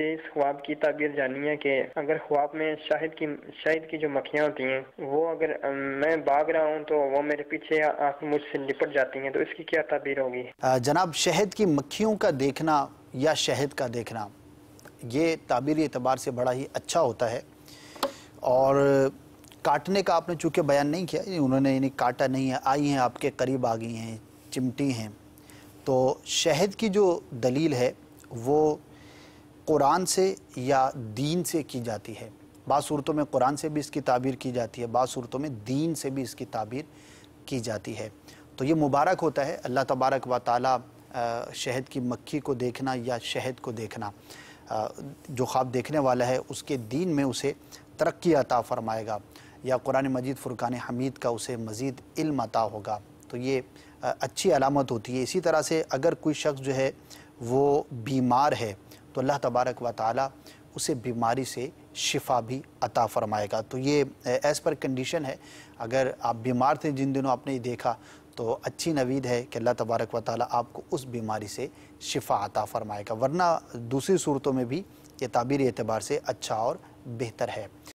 ये इस ख्वाब की ताबीर जानी है कि अगर ख्वाब में शाहिद की शाहिद की जो मक्खियाँ होती हैं वो अगर मैं भाग रहा हूँ तो वो मेरे पीछे मुझसे लिपट जाती हैं तो इसकी क्या ताबीर होगी जनाब शहद की मक्खियों का देखना या शहद का देखना ये ताबीर एतबार से बड़ा ही अच्छा होता है और काटने का आपने चूँकि बयान नहीं किया उन्होंने यानी काटा नहीं है आई हैं आपके करीब आ गई हैं चिमटी हैं तो शहद की जो दलील है वो कुरान से या दीन से की जाती है बाद सूरतों में कुरान से भी इसकी ताबीर की जाती है बाद सूरतों में दीन से भी इसकी ताबीर की जाती है तो ये मुबारक होता है अल्लाह तबारक व ताली शहद की मक्खी को देखना या शहद को देखना जो ख्वाब देखने वाला है उसके दीन में उसे तरक्की अता फ़रमाएगा या कुरान मजीद फ़ुरक़ान हमीद का उसे मज़ीद इल्म अता होगा तो ये अच्छी अलामत होती है इसी तरह से अगर कोई शख्स जो है वो बीमार है तो अल्लाह तबारक व ताली उसे बीमारी से शिफा भी अता फरमाएगा तो ये एज़ पर कंडीशन है अगर आप बीमार थे जिन दिनों आपने देखा तो अच्छी नवीद है कि अल्लाह तबारक व ताली आपको उस बीमारी से शिफा अता फरमाएगा वरना दूसरी सूरतों में भी ये ताबीर एतबार से अच्छा और बेहतर है